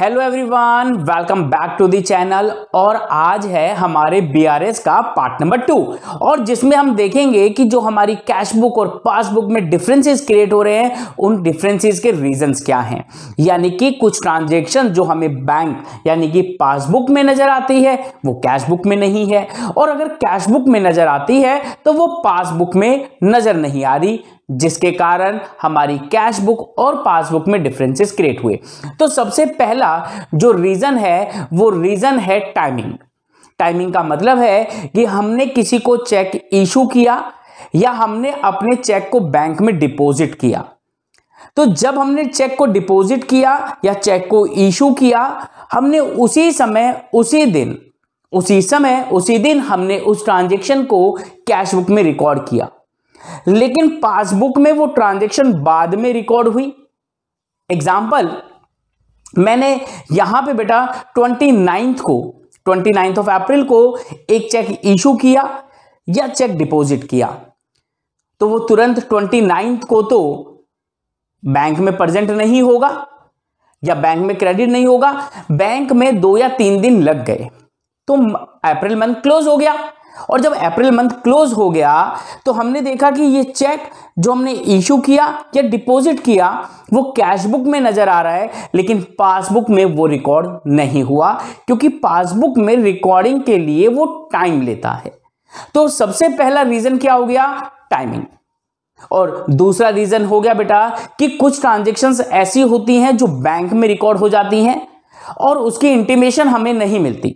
Hello everyone welcome back to the channel और आज है हमारे बीआरएस का पार्ट नंबर टू और जिसमें हम देखेंगे कि जो हमारी कैश बुक और पासबुक में डिफरेंसेस क्रिएट हो रहे हैं उन डिफरेंसेस के रीजंस क्या हैं यानी कि कुछ ट्रांजेक्शन जो हमें बैंक यानी कि पासबुक में नज़र आती है वो कैश बुक में नहीं है और अगर कैश बुक में नज़र आती है तो वो पासबुक में नज़र नहीं आ रही जिसके कारण हमारी कैश बुक और पासबुक में डिफरेंसेस क्रिएट हुए तो सबसे पहला जो रीज़न है वो रीज़न है टाइमिंग टाइमिंग का मतलब है कि हमने किसी को चेक इशू किया या हमने अपने चेक को बैंक में डिपॉजिट किया तो जब हमने चेक को डिपॉजिट किया या चेक को इशू किया हमने उसी समय उसी दिन उसी समय उसी दिन हमने उस ट्रांजेक्शन को कैश बुक में रिकॉर्ड किया लेकिन पासबुक में वो ट्रांजेक्शन बाद में रिकॉर्ड हुई एग्जाम्पल मैंने यहां पे बेटा ट्वेंटी नाइन्थ को ट्वेंटी नाइन्थ ऑफ अप्रैल को एक चेक इशू किया या चेक डिपॉजिट किया तो वो तुरंत ट्वेंटी नाइन्थ को तो बैंक में प्रेजेंट नहीं होगा या बैंक में क्रेडिट नहीं होगा बैंक में दो या तीन दिन लग गए तो अप्रैल मंथ क्लोज हो गया और जब अप्रैल मंथ क्लोज हो गया तो हमने देखा कि ये चेक जो हमने इशू किया या डिपॉजिट किया वो कैशबुक में नजर आ रहा है लेकिन पासबुक में वो रिकॉर्ड नहीं हुआ क्योंकि पासबुक में रिकॉर्डिंग के लिए वो टाइम लेता है तो सबसे पहला रीजन क्या हो गया टाइमिंग और दूसरा रीजन हो गया बेटा कि कुछ ट्रांजेक्शन्स ऐसी होती हैं जो बैंक में रिकॉर्ड हो जाती हैं और उसकी इंटीमेशन हमें नहीं मिलती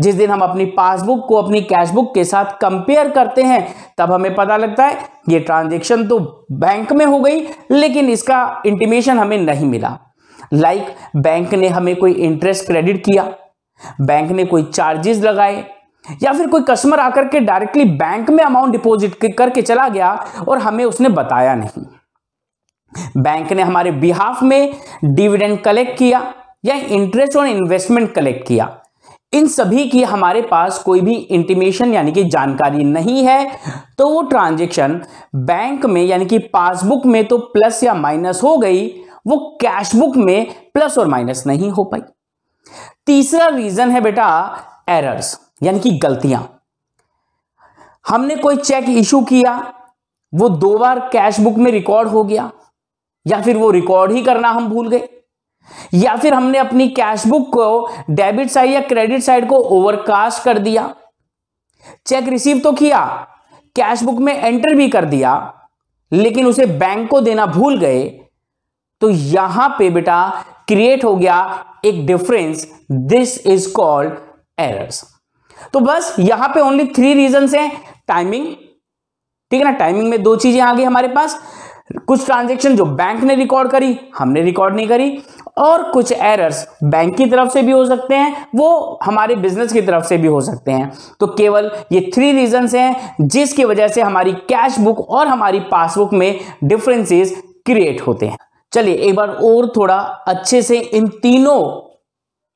जिस दिन हम अपनी पासबुक को अपनी कैशबुक के साथ कंपेयर करते हैं तब हमें पता लगता है ये ट्रांजेक्शन तो बैंक में हो गई लेकिन इसका इंटीमेशन हमें नहीं मिला लाइक like, बैंक ने हमें कोई इंटरेस्ट क्रेडिट किया बैंक ने कोई चार्जेस लगाए या फिर कोई कस्टमर आकर के डायरेक्टली बैंक में अमाउंट डिपॉजिट करके चला गया और हमें उसने बताया नहीं बैंक ने हमारे बिहाफ में डिविडेंड कलेक्ट किया या इंटरेस्ट ऑन इन्वेस्टमेंट कलेक्ट किया इन सभी की हमारे पास कोई भी इंटीमेशन यानी कि जानकारी नहीं है तो वो ट्रांजेक्शन बैंक में यानी कि पासबुक में तो प्लस या माइनस हो गई वो कैशबुक में प्लस और माइनस नहीं हो पाई तीसरा रीजन है बेटा एरर्स यानी कि गलतियां हमने कोई चेक इशू किया वो दो बार कैशबुक में रिकॉर्ड हो गया या फिर वो रिकॉर्ड ही करना हम भूल गए या फिर हमने अपनी कैश बुक को डेबिट साइड या क्रेडिट साइड को ओवरकास्ट कर दिया चेक रिसीव तो किया कैश बुक में एंटर भी कर दिया लेकिन उसे बैंक को देना भूल गए तो यहां पे बेटा क्रिएट हो गया एक difference this is called errors तो बस यहां पे ओनली थ्री रीजन है टाइमिंग ठीक है ना टाइमिंग में दो चीजें आ गई हमारे पास कुछ ट्रांजेक्शन जो बैंक ने रिकॉर्ड करी हमने रिकॉर्ड नहीं करी और कुछ एरर्स बैंक की तरफ से भी हो सकते हैं वो हमारे बिजनेस की तरफ से भी हो सकते हैं तो केवल ये थ्री रीजंस हैं जिसकी वजह से हमारी कैश बुक और हमारी पासबुक में डिफरेंसेस क्रिएट होते हैं चलिए एक बार और थोड़ा अच्छे से इन तीनों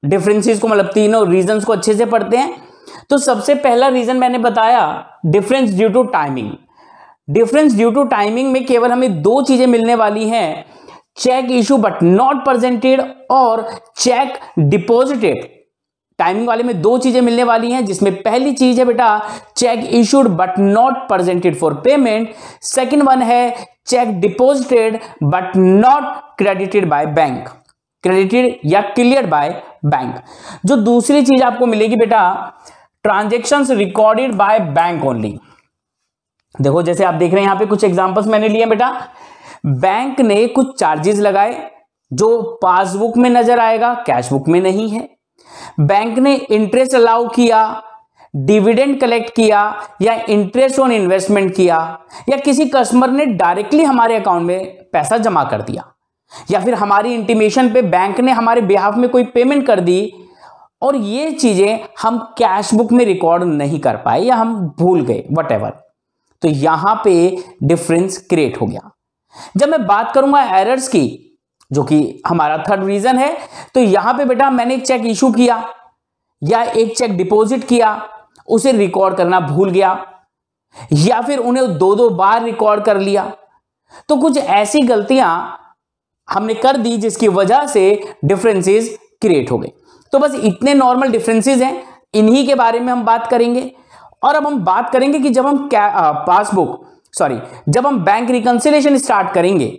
डिफरेंसेस को मतलब तीनों रीजन को अच्छे से पढ़ते हैं तो सबसे पहला रीजन मैंने बताया difference due to timing difference due to timing में केवल हमें दो चीजें मिलने वाली हैं cheque issue but not presented और चेक डिपोजिटेड टाइमिंग वाले में दो चीजें मिलने वाली हैं जिसमें पहली चीज है बेटा cheque issued but not presented for payment second one है cheque deposited but not credited by bank credited या क्लियर बाय बैंक जो दूसरी चीज आपको मिलेगी बेटा transaction recorded by bank only देखो जैसे आप देख रहे हैं यहां पे कुछ एग्जांपल्स मैंने लिए बेटा बैंक ने कुछ चार्जेस लगाए जो पासबुक में नजर आएगा कैश बुक में नहीं है बैंक ने इंटरेस्ट अलाउ किया डिविडेंड कलेक्ट किया या इंटरेस्ट ऑन इन्वेस्टमेंट किया या किसी कस्टमर ने डायरेक्टली हमारे अकाउंट में पैसा जमा कर दिया या फिर हमारी इंटीमेशन पे बैंक ने हमारे बिहाफ में कोई पेमेंट कर दी और ये चीज़ें हम कैश बुक में रिकॉर्ड नहीं कर पाए या हम भूल गए वट तो यहां पे डिफरेंस क्रिएट हो गया जब मैं बात करूंगा एरर्स की जो कि हमारा थर्ड रीजन है तो यहां पे बेटा मैंने एक चेक इशू किया या एक चेक डिपॉजिट किया उसे रिकॉर्ड करना भूल गया या फिर उन्हें दो दो बार रिकॉर्ड कर लिया तो कुछ ऐसी गलतियां हमने कर दी जिसकी वजह से डिफरेंसेस क्रिएट हो गए तो बस इतने नॉर्मल डिफरेंसेस हैं इन्हीं के बारे में हम बात करेंगे और अब हम बात करेंगे कि जब हम पासबुक सॉरी जब हम बैंक रिकंसिलेशन स्टार्ट करेंगे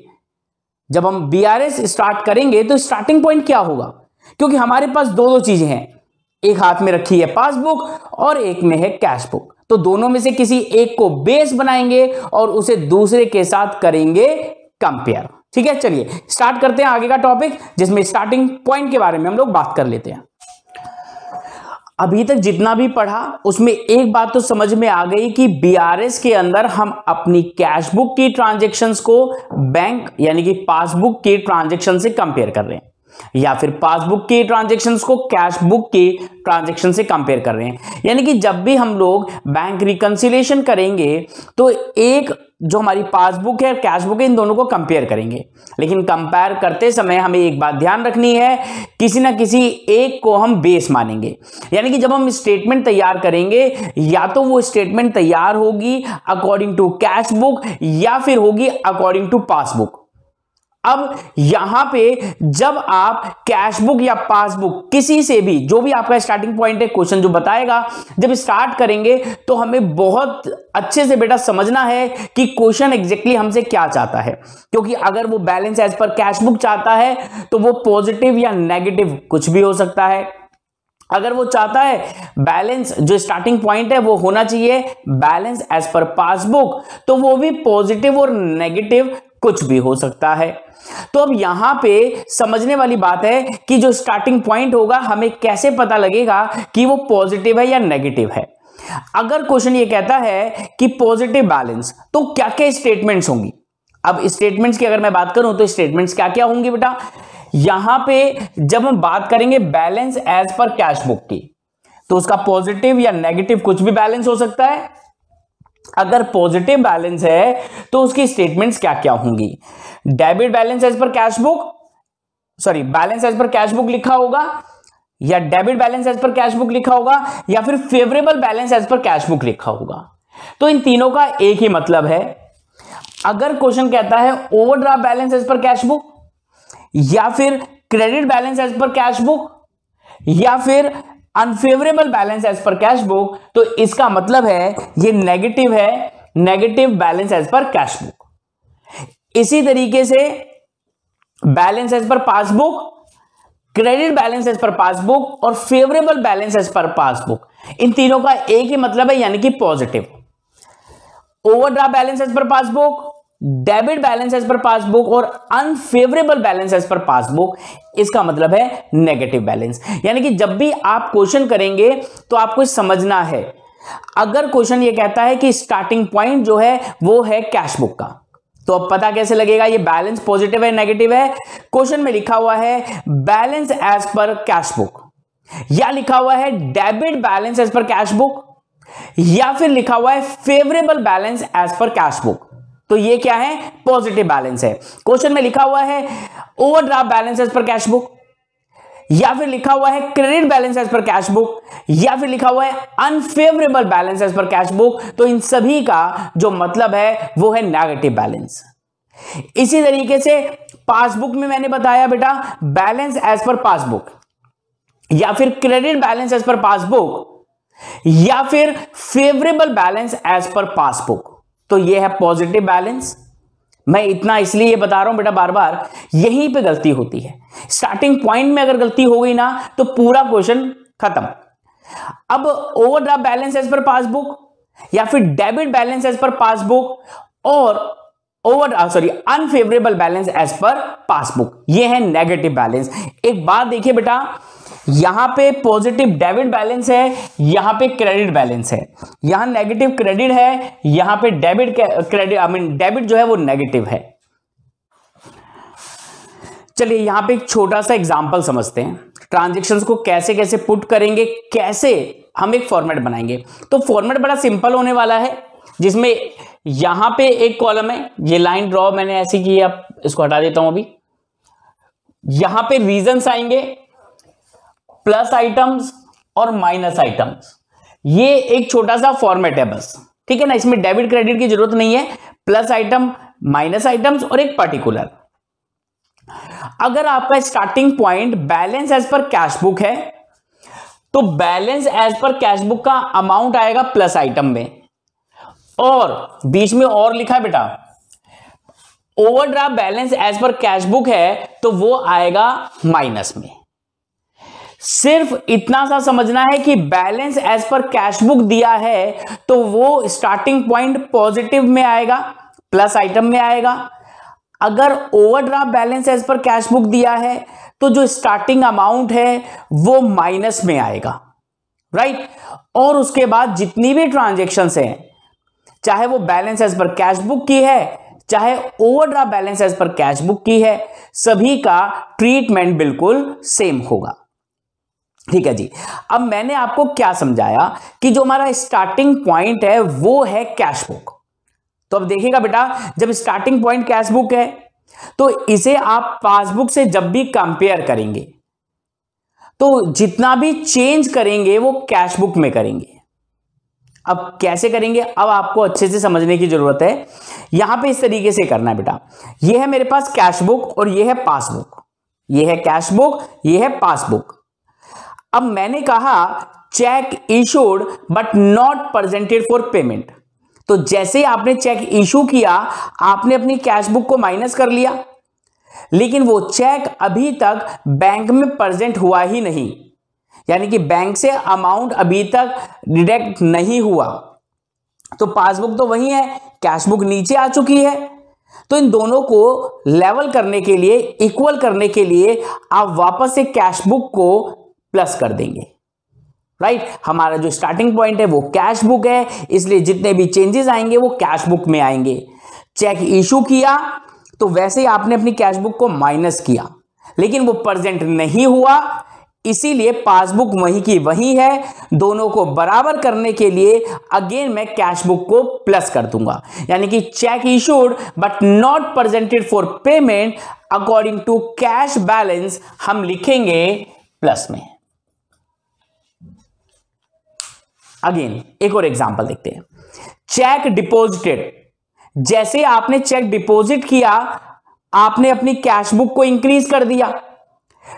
जब हम बी स्टार्ट करेंगे तो स्टार्टिंग पॉइंट क्या होगा क्योंकि हमारे पास दो दो चीजें हैं एक हाथ में रखी है पासबुक और एक में है कैश बुक तो दोनों में से किसी एक को बेस बनाएंगे और उसे दूसरे के साथ करेंगे कंपेयर ठीक है चलिए स्टार्ट करते हैं आगे का टॉपिक जिसमें स्टार्टिंग पॉइंट के बारे में हम लोग बात कर लेते हैं अभी तक जितना भी पढ़ा उसमें एक बात तो समझ में आ गई कि बीआरएस के अंदर हम अपनी कैशबुक की ट्रांजेक्शन को बैंक यानी कि पासबुक की ट्रांजेक्शन से कंपेयर कर रहे हैं या फिर पासबुक के ट्रांजेक्शन को कैश बुक के ट्रांजेक्शन से कंपेयर कर रहे हैं यानी कि जब भी हम लोग बैंक रिकंसिलेशन करेंगे तो एक जो हमारी पासबुक है कैश बुक है इन दोनों को कंपेयर करेंगे लेकिन कंपेयर करते समय हमें एक बात ध्यान रखनी है किसी ना किसी एक को हम बेस मानेंगे यानी कि जब हम स्टेटमेंट तैयार करेंगे या तो वो स्टेटमेंट तैयार होगी अकॉर्डिंग टू कैश बुक या फिर होगी अकॉर्डिंग टू पासबुक अब यहां पे जब आप कैशबुक या पासबुक किसी से भी जो भी आपका स्टार्टिंग पॉइंट है क्वेश्चन जो बताएगा जब स्टार्ट करेंगे तो हमें बहुत अच्छे से बेटा समझना है कि क्वेश्चन एग्जैक्टली हमसे क्या चाहता है क्योंकि अगर वो बैलेंस एज पर कैशबुक चाहता है तो वो पॉजिटिव या नेगेटिव कुछ भी हो सकता है अगर वो चाहता है बैलेंस जो स्टार्टिंग पॉइंट है वो होना चाहिए बैलेंस एज पर पासबुक तो वो भी पॉजिटिव और नेगेटिव कुछ भी हो सकता है तो अब यहां पे समझने वाली बात है कि जो स्टार्टिंग पॉइंट होगा हमें कैसे पता लगेगा कि वो पॉजिटिव है या नेगेटिव है अगर क्वेश्चन ये कहता है कि पॉजिटिव बैलेंस तो क्या क्या स्टेटमेंट्स होंगी अब स्टेटमेंट्स की अगर मैं बात करूं तो स्टेटमेंट्स क्या क्या होंगी बेटा यहां पे जब हम बात करेंगे balance as per cash book की तो उसका पॉजिटिव या नेगेटिव कुछ भी बैलेंस हो सकता है अगर पॉजिटिव बैलेंस है तो उसकी स्टेटमेंट्स क्या क्या होंगी debit balance as per cash book sorry balance as per cash book लिखा होगा या debit balance as per cash book लिखा होगा या फिर favourable balance as per cash book लिखा होगा तो इन तीनों का एक ही मतलब है अगर क्वेश्चन कहता है overdraft balance as per cash book या फिर credit balance as per cash book या फिर unfavourable balance as per cash book तो इसका मतलब है ये नेगेटिव है negative balance as per cash book इसी तरीके से balance as per passbook credit balance as per passbook और favourable balance as per passbook इन तीनों का एक ही मतलब है यानी कि positive overdraft balance as per passbook debit balance as per passbook और unfavourable balance as per passbook इसका मतलब है नेगेटिव बैलेंस यानी कि जब भी आप क्वेश्चन करेंगे तो आपको समझना है अगर क्वेश्चन ये कहता है कि स्टार्टिंग पॉइंट जो है वो है कैश बुक का तो अब पता कैसे लगेगा ये बैलेंस पॉजिटिव है नेगेटिव है क्वेश्चन में लिखा हुआ है balance as per cash book या लिखा हुआ है debit balance as per cash book या फिर लिखा हुआ है favourable balance as per cash book तो ये क्या है पॉजिटिव बैलेंस है क्वेश्चन में लिखा हुआ है overdraft balance as per cash book या फिर लिखा हुआ है credit balance as per cash book या फिर लिखा हुआ है unfavourable balance per cash book तो इन सभी का जो मतलब है वो है नेगेटिव बैलेंस इसी तरीके से पासबुक में मैंने बताया बेटा बैलेंस एज पर पासबुक या फिर credit balance as per passbook या फिर favourable balance as per passbook तो ये है पॉजिटिव बैलेंस मैं इतना इसलिए बता रहा हूं बेटा बार बार यहीं पे गलती होती है स्टार्टिंग पॉइंट में अगर गलती हो गई ना तो पूरा क्वेश्चन खत्म अब overdraft balance as per passbook या फिर debit balance as per passbook और over sorry unfavourable balance as per passbook ये है नेगेटिव बैलेंस एक बात देखिए बेटा यहां पे पॉजिटिव डेबिट बैलेंस है यहां पे क्रेडिट बैलेंस है यहां नेगेटिव क्रेडिट है यहां पे debit credit I mean debit जो है वो नेगेटिव है चलिए यहां पे एक छोटा सा एग्जांपल समझते हैं ट्रांजेक्शन को कैसे कैसे पुट करेंगे कैसे हम एक फॉर्मेट बनाएंगे तो फॉर्मेट बड़ा सिंपल होने वाला है जिसमें यहां पे एक कॉलम है ये लाइन ड्रॉ मैंने ऐसी की आप इसको हटा देता हूं अभी यहां पे रीजंस आएंगे प्लस आइटम्स और माइनस आइटम्स ये एक छोटा सा फॉर्मेट है बस ठीक है ना इसमें डेबिट क्रेडिट की जरूरत नहीं है प्लस आइटम माइनस आइटम्स और एक पर्टिकुलर अगर आपका starting point balance as per cash book है तो balance as per cash book का अमाउंट आएगा प्लस आइटम में और बीच में और लिखा है बेटा overdraft balance as per cash book है तो वो आएगा माइनस में सिर्फ इतना सा समझना है कि balance as per cash book दिया है तो वो स्टार्टिंग पॉइंट पॉजिटिव में आएगा प्लस आइटम में आएगा अगर overdraft balance as per cash book दिया है तो जो स्टार्टिंग अमाउंट है वो माइनस में आएगा राइट right? और उसके बाद जितनी भी ट्रांजेक्शन हैं चाहे वो balance as per cash book की है चाहे overdraft balance as per cash book की है सभी का ट्रीटमेंट बिल्कुल सेम होगा ठीक है जी अब मैंने आपको क्या समझाया कि जो हमारा स्टार्टिंग पॉइंट है वो है कैश बुक तो अब देखिएगा बेटा जब स्टार्टिंग पॉइंट कैश बुक है तो इसे आप पासबुक से जब भी कंपेयर करेंगे तो जितना भी चेंज करेंगे वो कैश बुक में करेंगे अब कैसे करेंगे अब आपको अच्छे से समझने की जरूरत है यहां पे इस तरीके से करना है बेटा ये है मेरे पास कैश बुक और ये है पासबुक ये है कैश बुक ये है पासबुक अब मैंने कहा cheque issued but not presented for payment तो जैसे आपने चेक इशू किया आपने अपनी कैश बुक को माइनस कर लिया लेकिन वो चेक अभी तक बैंक में प्रेजेंट हुआ ही नहीं यानी कि बैंक से अमाउंट अभी तक डिडक्ट नहीं हुआ तो पासबुक तो वही है कैश बुक नीचे आ चुकी है तो इन दोनों को लेवल करने के लिए इक्वल करने के लिए आप वापस से कैश बुक को प्लस कर देंगे राइट right? हमारा जो स्टार्टिंग पॉइंट है वो कैश बुक है इसलिए जितने भी चेंजेस आएंगे वो कैश बुक में आएंगे चेक इशू किया तो वैसे ही आपने अपनी कैश बुक को माइनस किया लेकिन वो प्रेजेंट नहीं हुआ इसीलिए पासबुक वही की वही है दोनों को बराबर करने के लिए अगेन मैं कैश बुक को प्लस कर दूंगा यानी कि cheque issued but not presented for payment according to cash balance हम लिखेंगे प्लस में अगेन एक और एग्जाम्पल देखते हैं चेक डिपोजिटेड जैसे आपने चेक डिपोजिट किया आपने अपनी कैश बुक को इंक्रीज कर दिया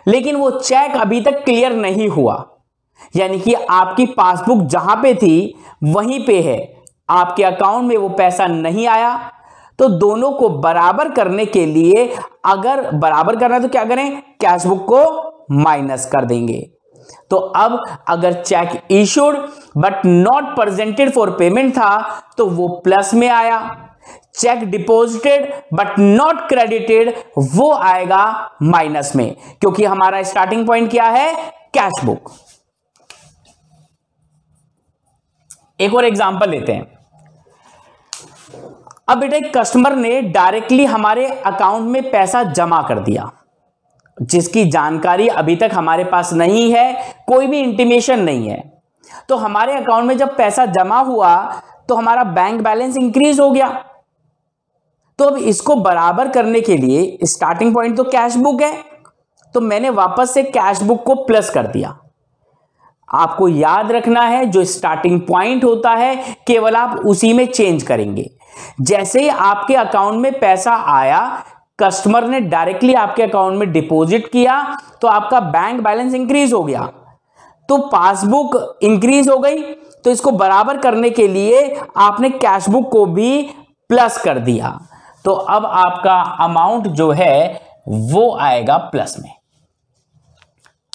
लेकिन वो चेक अभी तक क्लियर नहीं हुआ यानी कि आपकी पासबुक जहां पे थी वहीं पे है आपके अकाउंट में वो पैसा नहीं आया तो दोनों को बराबर करने के लिए अगर बराबर करना है तो क्या करें कैशबुक को माइनस कर देंगे तो अब अगर cheque issued but not presented for payment था तो वो प्लस में आया cheque deposited but not credited वो आएगा माइनस में क्योंकि हमारा स्टार्टिंग पॉइंट क्या है कैश बुक एक और एग्जांपल लेते हैं अब बेटा एक कस्टमर ने डायरेक्टली हमारे अकाउंट में पैसा जमा कर दिया जिसकी जानकारी अभी तक हमारे पास नहीं है कोई भी इंटीमेशन नहीं है तो हमारे अकाउंट में जब पैसा जमा हुआ तो हमारा बैंक बैलेंस इंक्रीज हो गया तो अब इसको बराबर करने के लिए स्टार्टिंग पॉइंट तो कैश बुक है तो मैंने वापस से कैश बुक को प्लस कर दिया आपको याद रखना है जो स्टार्टिंग पॉइंट होता है केवल आप उसी में चेंज करेंगे जैसे ही आपके अकाउंट में पैसा आया कस्टमर ने डायरेक्टली आपके अकाउंट में डिपॉजिट किया तो आपका बैंक बैलेंस इंक्रीज हो गया तो पासबुक इंक्रीज हो गई तो इसको बराबर करने के लिए आपने कैशबुक को भी प्लस कर दिया तो अब आपका अमाउंट जो है वो आएगा प्लस में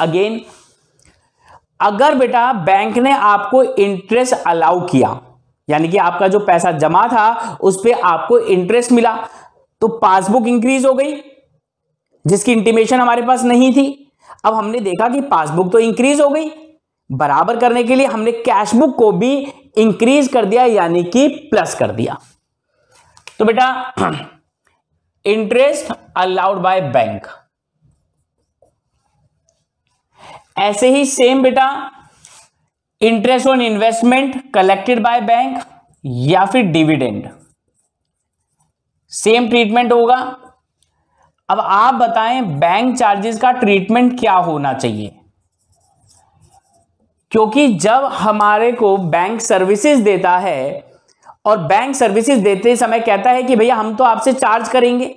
अगेन अगर बेटा बैंक ने आपको इंटरेस्ट अलाउ किया यानी कि आपका जो पैसा जमा था उस पर आपको इंटरेस्ट मिला तो पासबुक इंक्रीज हो गई जिसकी इंटीमेशन हमारे पास नहीं थी अब हमने देखा कि पासबुक तो इंक्रीज हो गई बराबर करने के लिए हमने कैशबुक को भी इंक्रीज कर दिया यानी कि प्लस कर दिया तो बेटा इंटरेस्ट अलाउड बाय बैंक ऐसे ही सेम बेटा interest on investment collected by bank या फिर डिविडेंड सेम ट्रीटमेंट होगा अब आप बताएं बैंक चार्जेस का ट्रीटमेंट क्या होना चाहिए क्योंकि जब हमारे को बैंक सर्विसेज देता है और बैंक सर्विसेज देते समय कहता है कि भैया हम तो आपसे चार्ज करेंगे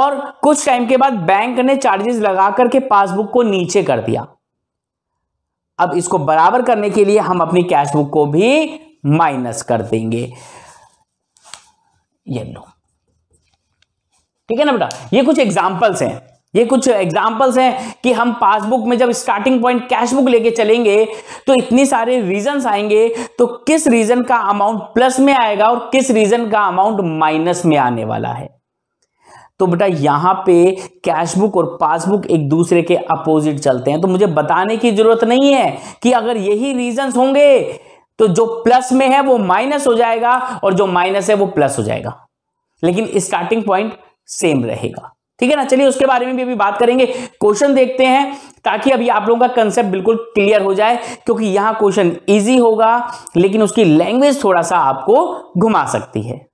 और कुछ टाइम के बाद बैंक ने चार्जेस लगा करके पासबुक को नीचे कर दिया अब इसको बराबर करने के लिए हम अपनी कैशबुक को भी माइनस कर देंगे ये लो ठीक है ना बेटा ये कुछ एग्जाम्पल्स हैं ये कुछ एग्जाम्पल्स हैं कि हम पासबुक में जब स्टार्टिंग पॉइंट कैश बुक लेके चलेंगे तो इतने सारे रीजंस आएंगे तो किस रीजन का अमाउंट प्लस में आएगा और किस रीजन का अमाउंट माइनस में आने वाला है तो बेटा यहां पे कैश बुक और पासबुक एक दूसरे के अपोजिट चलते हैं तो मुझे बताने की जरूरत नहीं है कि अगर यही रीजन होंगे तो जो प्लस में है वो माइनस हो जाएगा और जो माइनस है वो प्लस हो जाएगा लेकिन स्टार्टिंग पॉइंट सेम रहेगा ठीक है ना चलिए उसके बारे में भी अभी बात करेंगे क्वेश्चन देखते हैं ताकि अभी आप लोगों का कंसेप्ट बिल्कुल क्लियर हो जाए क्योंकि यहां क्वेश्चन इजी होगा लेकिन उसकी लैंग्वेज थोड़ा सा आपको घुमा सकती है